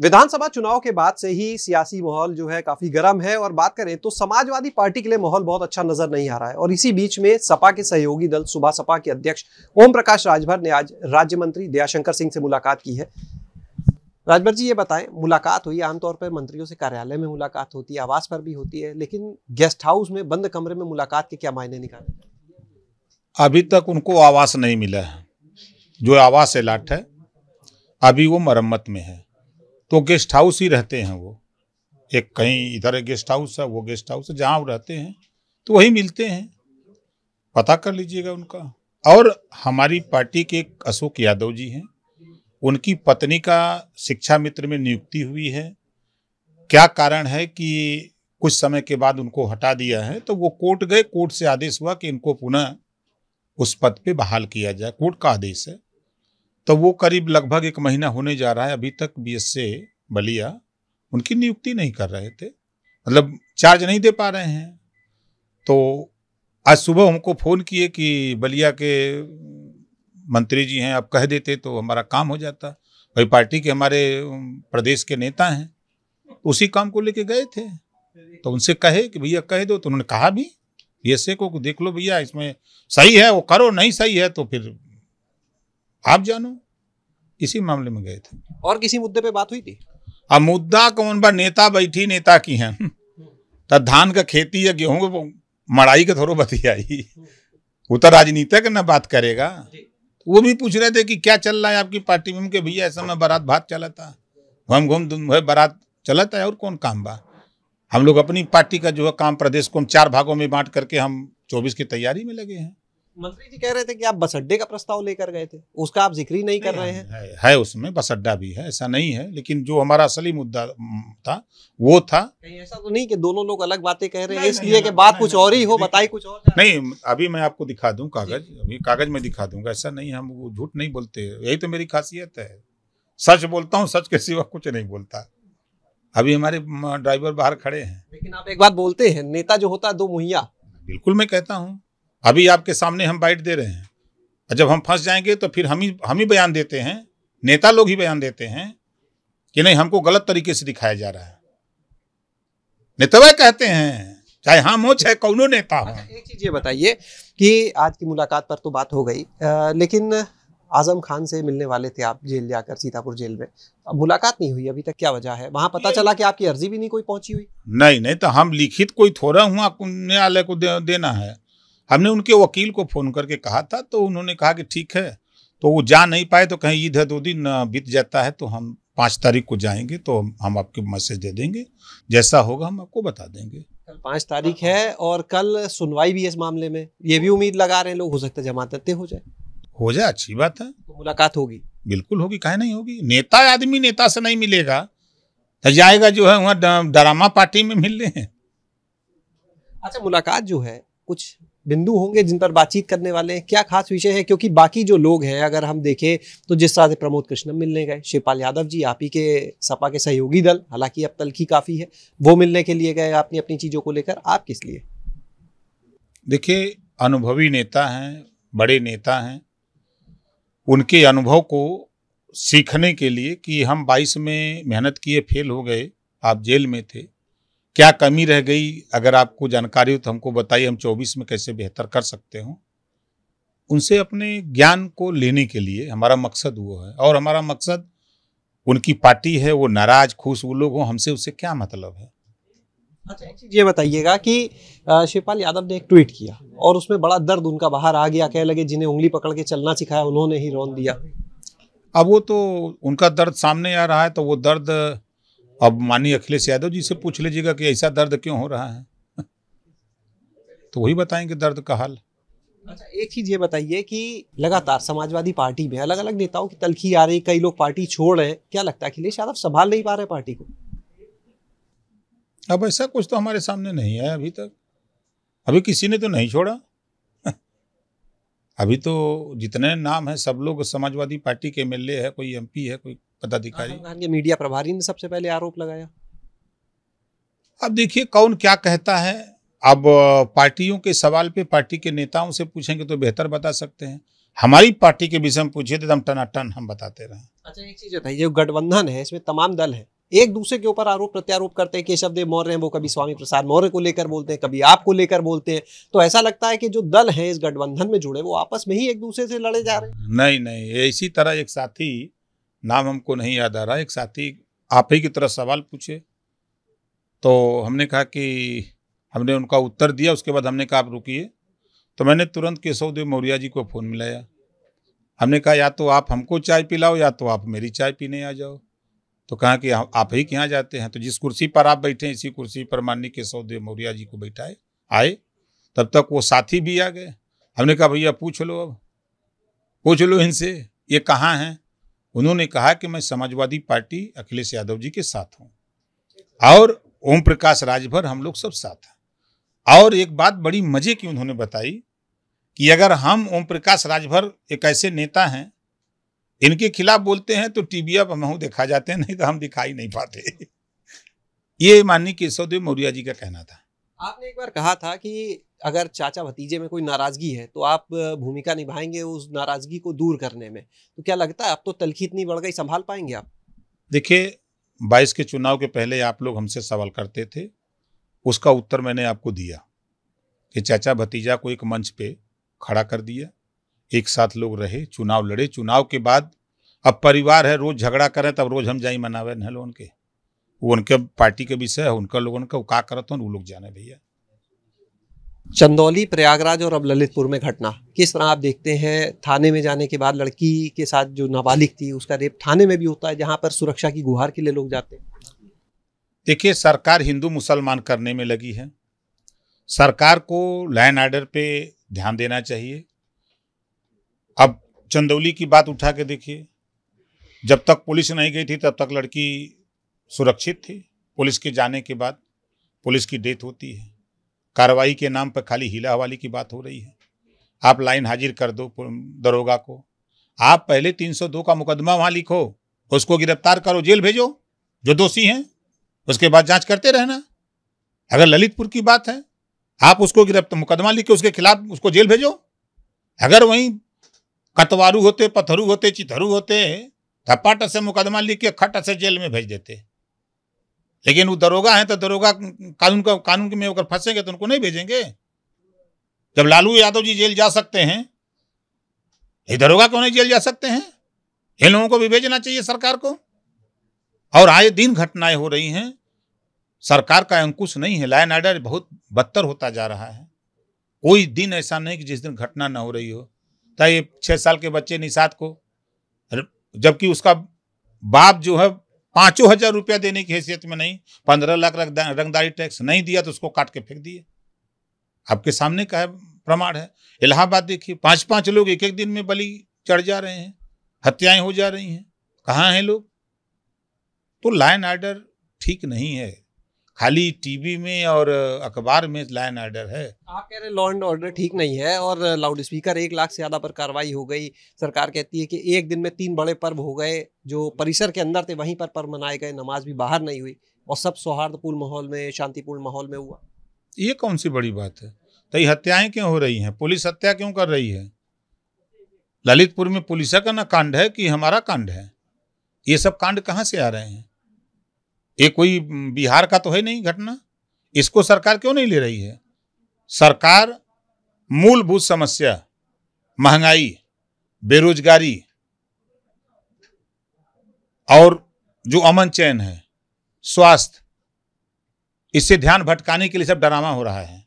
विधानसभा चुनाव के बाद से ही सियासी माहौल जो है काफी गर्म है और बात करें तो समाजवादी पार्टी के लिए माहौल बहुत अच्छा नजर नहीं आ रहा है और इसी बीच में सपा के सहयोगी दल सुबह सपा के अध्यक्ष ओम प्रकाश राजभर ने आज राज्य मंत्री दयाशंकर सिंह से मुलाकात की है राजभर जी ये बताएं मुलाकात हुई आमतौर पर मंत्रियों से कार्यालय में मुलाकात होती है आवास पर भी होती है लेकिन गेस्ट हाउस में बंद कमरे में मुलाकात के क्या मायने निकाले अभी तक उनको आवास नहीं मिला है जो आवास अलाट है अभी वो मरम्मत में है तो गेस्ट हाउस ही रहते हैं वो एक कहीं इधर एक गेस्ट हाउस है वो गेस्ट हाउस है जहाँ वो रहते हैं तो वही मिलते हैं पता कर लीजिएगा उनका और हमारी पार्टी के अशोक यादव जी हैं उनकी पत्नी का शिक्षा मित्र में नियुक्ति हुई है क्या कारण है कि कुछ समय के बाद उनको हटा दिया है तो वो कोर्ट गए कोर्ट से आदेश हुआ कि इनको पुनः उस पद पे बहाल किया जाए कोर्ट का आदेश है तो वो करीब लगभग एक महीना होने जा रहा है अभी तक बी एस ए बलिया उनकी नियुक्ति नहीं कर रहे थे मतलब चार्ज नहीं दे पा रहे हैं तो आज सुबह हमको फ़ोन किए कि बलिया के मंत्री जी हैं आप कह देते तो हमारा काम हो जाता भाई पार्टी के हमारे प्रदेश के नेता हैं तो उसी काम को लेके गए थे तो उनसे कहे कि भैया कह दो तो उन्होंने कहा भी बी को देख लो भैया इसमें सही है वो करो नहीं सही है तो फिर आप जानो इसी मामले में गए थे और किसी मुद्दे पे बात हुई थी अब मुद्दा कौन बार नेता बैठी नेता की है तो धान का खेती या गेहूं मड़ाई का थोड़ा बतियाई वो तो राजनीतिक ना बात करेगा तो वो भी पूछ रहे थे कि क्या चल रहा है आपकी पार्टी में भैया ऐसा में बारात भात चला था घूम घूम दुम बारात चला था और कौन काम बा हम लोग अपनी पार्टी का जो है काम प्रदेश को हम चार भागों में बांट करके हम चौबीस की तैयारी में लगे हैं मंत्री जी कह रहे थे कि आप बस अड्डे का प्रस्ताव लेकर गए थे उसका आप जिक्र ही नहीं, नहीं कर रहे हैं है, है, उसमें बस अड्डा भी है ऐसा नहीं है लेकिन जो हमारा असली मुद्दा था वो था कहीं ऐसा तो नहीं कि दोनों लोग अलग बातें कह रहे हैं इसलिए कि बात कुछ और ही हो बताई कुछ और नहीं अभी मैं आपको दिखा दूँ कागज अभी कागज में दिखा दूंगा ऐसा नहीं हम वो झूठ नहीं बोलते यही तो मेरी खासियत है सच बोलता हूँ सच के सिवा कुछ नहीं बोलता अभी हमारे ड्राइवर बाहर खड़े हैं लेकिन आप एक बात बोलते हैं नेता जो होता है दो मुहैया बिल्कुल मैं कहता हूँ अभी आपके सामने हम बाइट दे रहे हैं और जब हम फंस जाएंगे तो फिर हम ही हम ही बयान देते हैं नेता लोग ही बयान देते हैं कि नहीं हमको गलत तरीके से दिखाया जा रहा है नेतवा कहते हैं चाहे हम हो चाहे कौनो नेता हो अच्छा, एक चीज ये बताइए कि आज की मुलाकात पर तो बात हो गई आ, लेकिन आजम खान से मिलने वाले थे आप जेल जाकर सीतापुर जेल में अब मुलाकात नहीं हुई अभी तक क्या वजह है वहां पता चला कि आपकी अर्जी भी नहीं कोई पहुंची हुई नहीं नहीं तो हम लिखित कोई थोड़ा हुआ न्यायालय को दे, देना है हमने उनके वकील को फ़ोन करके कहा था तो उन्होंने कहा कि ठीक है तो वो जा नहीं पाए तो कहीं ईद है दो दिन बीत जाता है तो हम पाँच तारीख को जाएंगे तो हम आपको मैसेज दे देंगे जैसा होगा हम आपको बता देंगे पाँच तारीख है और कल सुनवाई भी है इस मामले में ये भी उम्मीद लगा रहे हैं लोग हो सकता है जमानत हो जाए हो जाए अच्छी बात है तो मुलाकात होगी बिल्कुल होगी कहे नहीं होगी नेता आदमी नेता से नहीं मिलेगा तो जाएगा जो है वहाँ ड्रामा पार्टी में मिल रहे हैं अच्छा मुलाकात जो है कुछ बिंदु होंगे जिन पर बातचीत करने वाले हैं क्या खास विषय है क्योंकि बाकी जो लोग हैं अगर हम देखें तो जिस तरह से प्रमोद कृष्णम मिलने गए शिवपाल यादव जी आप ही के सपा के सहयोगी दल हालांकि अब तलखी काफ़ी है वो मिलने के लिए गए आपने अपनी चीज़ों को लेकर आप किस लिए देखिए अनुभवी नेता हैं बड़े नेता हैं उनके अनुभव को सीखने के लिए कि हम बाईस में मेहनत किए फेल हो गए आप जेल में थे क्या कमी रह गई अगर आपको जानकारी हो तो हमको बताइए हम 24 में कैसे बेहतर कर सकते हो उनसे अपने ज्ञान को लेने के लिए हमारा मकसद वो है और हमारा मकसद उनकी पार्टी है वो नाराज खुश वो लोग हों हमसे उससे क्या मतलब है अच्छा एक चीज़ ये बताइएगा कि शिवपाल यादव ने एक ट्वीट किया और उसमें बड़ा दर्द उनका बाहर आ गया कह लगे जिन्हें उंगली पकड़ के चलना सिखाया उन्होंने ही रोन दिया अब वो तो उनका दर्द सामने आ रहा है तो वो दर्द अब माननीय अखिलेश यादव जी से पूछ लीजिएगा कि ऐसा दर्द क्यों हो रहा है तो वही बताएंगे दर्द का हाल अच्छा एक चीज ये बताइए कि लगातार समाजवादी पार्टी में अलग अलग नेताओं की तलखी आ रही कई लोग पार्टी छोड़ रहे हैं क्या लगता है अखिलेश यादव संभाल नहीं पा रहे पार्टी को अब ऐसा कुछ तो हमारे सामने नहीं आया अभी तक अभी किसी ने तो नहीं छोड़ा अभी तो जितने नाम है सब लोग समाजवादी पार्टी के एम है कोई एम है कोई पदाधिकारी के मीडिया प्रभारी ने सबसे पहले आरोप लगाया अब देखिए कौन क्या कहता है अब पार्टियों के सवाल पे पार्टी के नेताओं से पूछेंगे तो बेहतर बता सकते हैं हमारी पार्टी के विषय में पूछिए तो हम टनाटन हम बताते रहे अच्छा एक चीज बताइए गठबंधन है इसमें तमाम दल है एक दूसरे के ऊपर आरोप प्रत्यारोप करते हैं केशव देव मौर्य वो कभी स्वामी प्रसाद मौर्य को लेकर बोलते हैं कभी आपको लेकर बोलते हैं तो ऐसा लगता है कि जो दल है इस गठबंधन में जुड़े वो आपस में ही एक दूसरे से लड़े जा रहे हैं नहीं नहीं इसी तरह एक साथी नाम हमको नहीं याद आ रहा एक साथी आप ही की तरह सवाल पूछे तो हमने कहा कि हमने उनका उत्तर दिया उसके बाद हमने कहा आप रुकिए तो मैंने तुरंत केशवदेव मौर्या जी को फ़ोन मिलाया हमने कहा या तो आप हमको चाय पिलाओ या तो आप मेरी चाय पीने आ जाओ तो कहा कि हाँ, आप ही यहाँ जाते हैं तो जिस कुर्सी पर आप बैठे इसी कुर्सी पर माननीय केशवदेव मौर्या जी को बैठाए आए तब तक वो साथी भी आ गए हमने कहा भैया पूछ लो अब पूछ लो इनसे ये कहाँ हैं उन्होंने कहा कि मैं समाजवादी पार्टी अखिलेश यादव जी के साथ हूँ और ओम प्रकाश राजभर हम लोग सब साथ हैं और एक बात बड़ी मजे की उन्होंने बताई कि अगर हम ओम प्रकाश राजभर एक ऐसे नेता हैं इनके खिलाफ बोलते हैं तो टीवी पर महू देखा जाते हैं नहीं तो हम दिखाई नहीं पाते ये माननीय केशवदेव मौर्य जी का कहना था आपने एक बार कहा था कि अगर चाचा भतीजे में कोई नाराज़गी है तो आप भूमिका निभाएंगे उस नाराज़गी को दूर करने में तो क्या लगता है अब तो तलखी इतनी बढ़ गई संभाल पाएंगे आप देखिए बाईस के चुनाव के पहले आप लोग हमसे सवाल करते थे उसका उत्तर मैंने आपको दिया कि चाचा भतीजा को एक मंच पे खड़ा कर दिया एक साथ लोग रहे चुनाव लड़े चुनाव के बाद अब परिवार है रोज झगड़ा करें तब रोज हम जाए मनावे हैं उनके वो उनके पार्टी के विषय है उनका लोगों का वो का करते हैं वो लोग जाने भैया चंदौली प्रयागराज और अब ललितपुर में घटना किस तरह आप देखते हैं थाने में जाने के बाद लड़की के साथ जो नाबालिग थी उसका रेप थाने में भी होता है जहां पर सुरक्षा की गुहार के लिए लोग जाते हैं देखिए सरकार हिंदू मुसलमान करने में लगी है सरकार को लाइन आर्डर पे ध्यान देना चाहिए अब चंदौली की बात उठा के देखिए जब तक पुलिस नहीं गई थी तब तक लड़की सुरक्षित थी पुलिस के जाने के बाद पुलिस की डेथ होती है कार्रवाई के नाम पर खाली हिला हवाली की बात हो रही है आप लाइन हाजिर कर दो दरोगा को आप पहले 302 का मुकदमा वहाँ लिखो उसको गिरफ्तार करो जेल भेजो जो दोषी हैं उसके बाद जांच करते रहना अगर ललितपुर की बात है आप उसको गिरफ्तार मुकदमा लिख के उसके खिलाफ उसको जेल भेजो अगर वहीं कतवारू होते पत्थरू होते चितरू होते थप्पा से मुकदमा लिख के खट से जेल में भेज देते लेकिन वो दरोगा है तो दरोगा कानून का कानून में होकर फंसेंगे तो उनको नहीं भेजेंगे जब लालू यादव जी जेल जा सकते हैं ये दरोगा क्यों नहीं जेल जा सकते हैं इन लोगों को भी भेजना चाहिए सरकार को और आए दिन घटनाएं हो रही हैं सरकार का अंकुश नहीं है लाइन आर्डर बहुत बदतर होता जा रहा है कोई दिन ऐसा नहीं कि जिस दिन घटना ना हो रही हो चाहे छः साल के बच्चे निषाद को जबकि उसका बाप जो है पांचों हजार रुपया देने की हैसियत में नहीं पंद्रह लाख रंगदारी टैक्स नहीं दिया तो उसको काट के फेंक दिए आपके सामने का प्रमाण है इलाहाबाद देखिए पांच पांच लोग एक एक दिन में बलि चढ़ जा रहे हैं हत्याएं हो जा रही हैं कहाँ हैं लोग तो लाइन आर्डर ठीक नहीं है खाली टीवी में और अखबार में लॉ एंड ऑर्डर है आप कह रहे लॉ एंड ऑर्डर ठीक नहीं है और लाउड स्पीकर एक लाख से ज़्यादा पर कार्रवाई हो गई सरकार कहती है कि एक दिन में तीन बड़े पर्व हो गए जो परिसर के अंदर थे वहीं पर पर्व मनाए गए नमाज भी बाहर नहीं हुई और सब सौहार्दपूर्ण माहौल में शांतिपूर्ण माहौल में हुआ ये कौन सी बड़ी बात है तो ये हत्याएं क्यों हो रही हैं पुलिस हत्या क्यों कर रही है ललितपुर में पुलिस का ना कांड है कि हमारा कांड है ये सब कांड कहाँ से आ रहे हैं ये कोई बिहार का तो है नहीं घटना इसको सरकार क्यों नहीं ले रही है सरकार मूलभूत समस्या महंगाई बेरोजगारी और जो अमन चैन है स्वास्थ्य इससे ध्यान भटकाने के लिए सब ड्रामा हो रहा है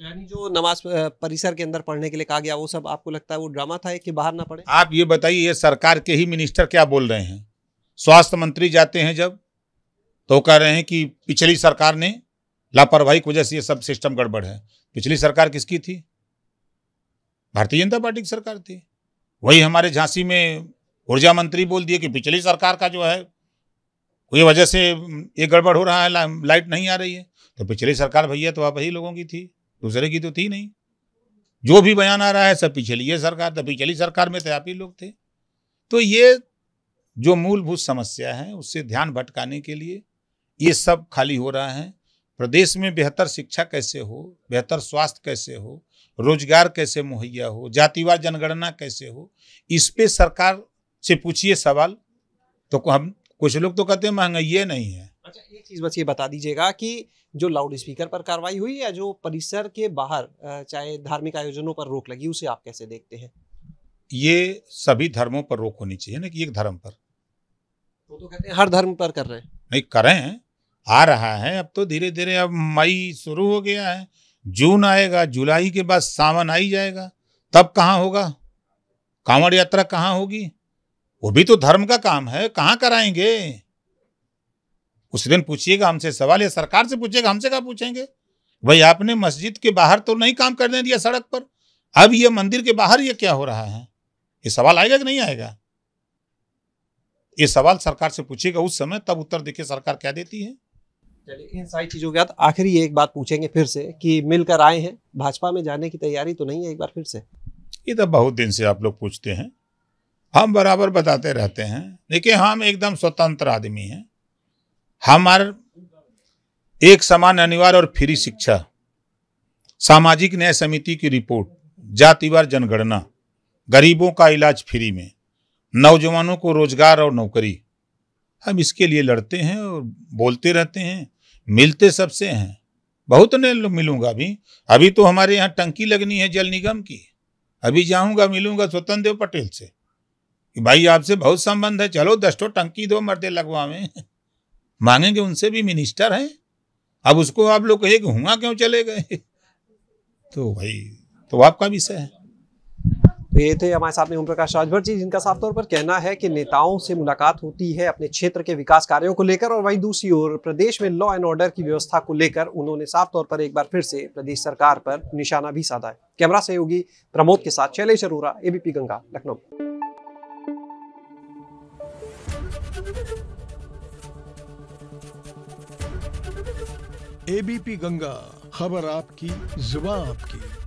यानी जो नमाज परिसर के अंदर पढ़ने के लिए कहा गया वो सब आपको लगता है वो ड्रामा था कि बाहर ना पड़े आप ये बताइए ये सरकार के ही मिनिस्टर क्या बोल रहे हैं स्वास्थ्य मंत्री जाते हैं जब तो कह रहे हैं कि पिछली सरकार ने लापरवाही की वजह से ये सब सिस्टम गड़बड़ है पिछली सरकार किसकी थी भारतीय जनता पार्टी की सरकार थी वही हमारे झांसी में ऊर्जा मंत्री बोल दिए कि पिछली सरकार का जो है कोई वजह से ये गड़बड़ हो रहा है ला, लाइट नहीं आ रही है तो पिछली सरकार भैया तो आप ही लोगों की थी दूसरे की तो थी नहीं जो भी बयान आ रहा है सब पिछली ये सरकार तो पिछली सरकार में तो आप ही लोग थे तो ये जो मूलभूत समस्या है उससे ध्यान भटकाने के लिए ये सब खाली हो रहा है प्रदेश में बेहतर शिक्षा कैसे हो बेहतर स्वास्थ्य कैसे हो रोजगार कैसे मुहैया हो जातिवार जनगणना कैसे हो इस पे सरकार से पूछिए सवाल तो हम कुछ लोग तो कहते हैं महंगाई ये नहीं है अच्छा एक चीज़ बस ये बता दीजिएगा कि जो लाउड स्पीकर पर कार्रवाई हुई या जो परिसर के बाहर चाहे धार्मिक आयोजनों पर रोक लगी उसे आप कैसे देखते हैं ये सभी धर्मों पर रोक होनी चाहिए ना कि एक धर्म पर वो तो, तो कहते हैं हर धर्म पर कर रहे हैं नहीं करें आ रहा है अब तो धीरे धीरे अब मई शुरू हो गया है जून आएगा जुलाई के बाद सावन आई जाएगा तब कहाँ होगा कांवड़ यात्रा कहाँ होगी वो भी तो धर्म का काम है कहाँ कराएंगे उस दिन पूछिएगा हमसे सवाल या सरकार से पूछिएगा हमसे क्या पूछेंगे भाई आपने मस्जिद के बाहर तो नहीं काम करने दिया सड़क पर अब ये मंदिर के बाहर ये क्या हो रहा है ये सवाल आएगा कि नहीं आएगा ये सवाल सरकार से पूछेगा उस समय तब उत्तर देखिए सरकार क्या देती है चलिए इन सारी चीज़ों के बाद आखिरी एक बात पूछेंगे फिर से कि मिलकर आए हैं भाजपा में जाने की तैयारी तो नहीं है एक बार फिर से ये तो बहुत दिन से आप लोग पूछते हैं हम बराबर बताते रहते हैं देखिए हम एकदम स्वतंत्र आदमी हैं हमारे एक समान अनिवार्य और फ्री शिक्षा सामाजिक न्याय समिति की रिपोर्ट जातिवार जनगणना गरीबों का इलाज फ्री में नौजवानों को रोजगार और नौकरी हम इसके लिए लड़ते हैं और बोलते रहते हैं मिलते सबसे हैं बहुत ने मिलूंगा अभी अभी तो हमारे यहाँ टंकी लगनी है जल निगम की अभी जाऊंगा मिलूंगा स्वतंत्र देव पटेल से कि भाई आपसे बहुत संबंध है चलो दस्टो टंकी दो मर्दे लगवावें मांगेंगे उनसे भी मिनिस्टर हैं अब उसको आप लोग कहिए कि हुआ क्यों चले गए तो भाई तो आपका विषय है तो थे हमारे साथ में ओम प्रकाश राजभर जी जिनका साफ तौर पर कहना है कि नेताओं से मुलाकात होती है अपने क्षेत्र के विकास कार्यों को लेकर और वहीं दूसरी ओर प्रदेश में लॉ एंड ऑर्डर की व्यवस्था को लेकर उन्होंने साफ तौर पर एक बार फिर से प्रदेश सरकार पर निशाना भी साधा है कैमरा सहयोगी प्रमोद के साथ शैलेश अरोरा एबीपी गंगा लखनऊ एबीपी गंगा खबर आपकी जुबा आपकी